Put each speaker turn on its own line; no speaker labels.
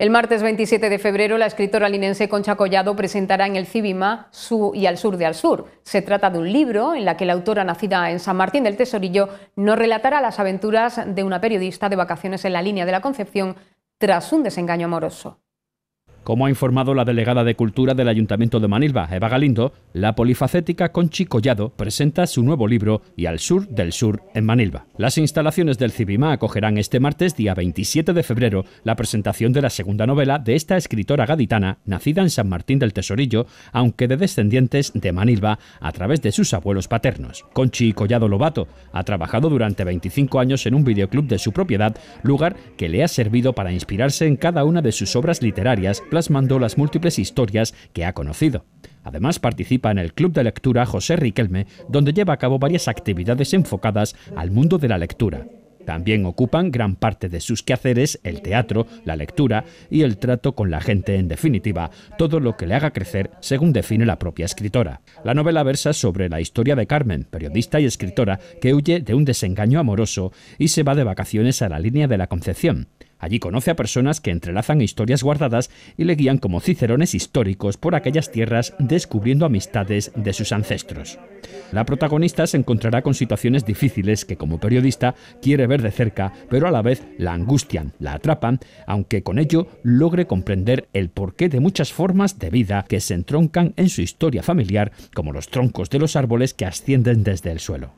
El martes 27 de febrero, la escritora linense Concha Collado presentará en el Cibima Su y al sur de al sur. Se trata de un libro en la que la autora nacida en San Martín del Tesorillo nos relatará las aventuras de una periodista de vacaciones en la línea de la Concepción tras un desengaño amoroso.
Como ha informado la delegada de Cultura del Ayuntamiento de Manilva, Eva Galindo, la polifacética Conchi Collado presenta su nuevo libro Y al sur del sur en Manilva. Las instalaciones del Cibima acogerán este martes, día 27 de febrero, la presentación de la segunda novela de esta escritora gaditana, nacida en San Martín del Tesorillo, aunque de descendientes de Manilva a través de sus abuelos paternos. Conchi Collado Lobato ha trabajado durante 25 años en un videoclub de su propiedad, lugar que le ha servido para inspirarse en cada una de sus obras literarias mandó las múltiples historias que ha conocido. Además participa en el Club de Lectura José Riquelme, donde lleva a cabo varias actividades enfocadas al mundo de la lectura. También ocupan gran parte de sus quehaceres el teatro, la lectura y el trato con la gente, en definitiva, todo lo que le haga crecer según define la propia escritora. La novela versa sobre la historia de Carmen, periodista y escritora que huye de un desengaño amoroso y se va de vacaciones a la línea de la Concepción. Allí conoce a personas que entrelazan historias guardadas y le guían como cicerones históricos por aquellas tierras descubriendo amistades de sus ancestros. La protagonista se encontrará con situaciones difíciles que como periodista quiere ver de cerca, pero a la vez la angustian, la atrapan, aunque con ello logre comprender el porqué de muchas formas de vida que se entroncan en su historia familiar, como los troncos de los árboles que ascienden desde el suelo.